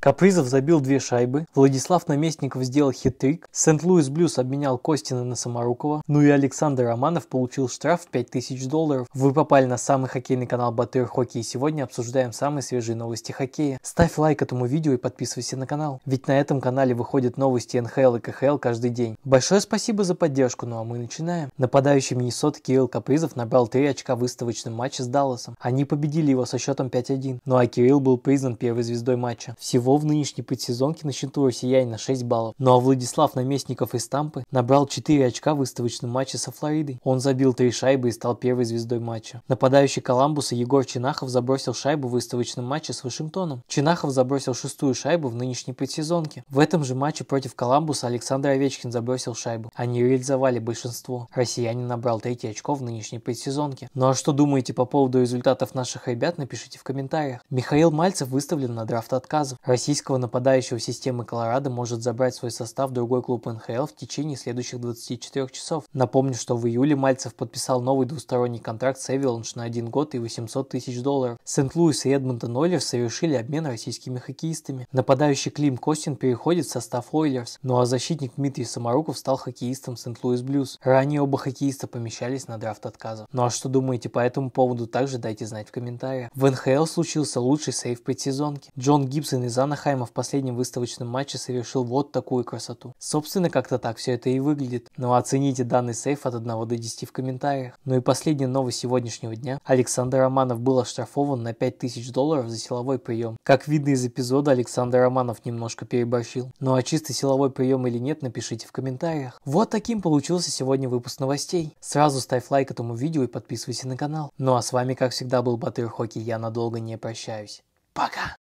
Капризов забил две шайбы, Владислав Наместников сделал хитрик, Сент-Луис Блюз обменял Костина на Самарукова, ну и Александр Романов получил штраф в 5000 долларов. Вы попали на самый хоккейный канал Батыр Хоккей и сегодня обсуждаем самые свежие новости хоккея. Ставь лайк этому видео и подписывайся на канал, ведь на этом канале выходят новости НХЛ и КХЛ каждый день. Большое спасибо за поддержку, ну а мы начинаем. Нападающий Миннесот Кирилл Капризов набрал 3 очка в выставочном матче с Далласом. Они победили его со счетом 5-1, ну а Кирилл был признан первой звездой матча. Всего всего в нынешней подсезонке на счету на 6 баллов. Ну а Владислав Наместников из Тампы набрал 4 очка в выставочном матче со Флоридой. Он забил 3 шайбы и стал первой звездой матча. Нападающий Коламбуса Егор Чинахов забросил шайбу в выставочном матче с Вашингтоном. Чинахов забросил шестую шайбу в нынешней предсезонке. В этом же матче против Коламбуса Александр Овечкин забросил шайбу. Они реализовали большинство. Россиянин набрал 3 очко в нынешней предсезонке. Ну а что думаете по поводу результатов наших ребят, напишите в комментариях. Михаил Мальцев выставлен на драфт отказов. Российского нападающего системы Колорадо может забрать свой состав другой клуб НХЛ в течение следующих 24 часов. Напомню, что в июле Мальцев подписал новый двусторонний контракт с Эвиланш на один год и 800 тысяч долларов. Сент-Луис и Эдмонтон Ойлерс совершили обмен российскими хоккеистами. Нападающий Клим Костин переходит в состав Ойлерс, ну а защитник Дмитрий Самаруков стал хоккеистом Сент-Луис Блюз. Ранее оба хоккеиста помещались на драфт отказа. Ну а что думаете по этому поводу, также дайте знать в комментариях. В НХЛ случился лучший сейв предсезонки. Джон Гибсон из Ан Манахайма в последнем выставочном матче совершил вот такую красоту. Собственно, как-то так все это и выглядит. Но ну, а оцените данный сейф от 1 до 10 в комментариях. Ну и последняя новость сегодняшнего дня. Александр Романов был оштрафован на 5000 долларов за силовой прием. Как видно из эпизода, Александр Романов немножко переборщил. Ну а чисто силовой прием или нет, напишите в комментариях. Вот таким получился сегодня выпуск новостей. Сразу ставь лайк этому видео и подписывайся на канал. Ну а с вами, как всегда, был Батыр Хоки. Я надолго не прощаюсь. Пока!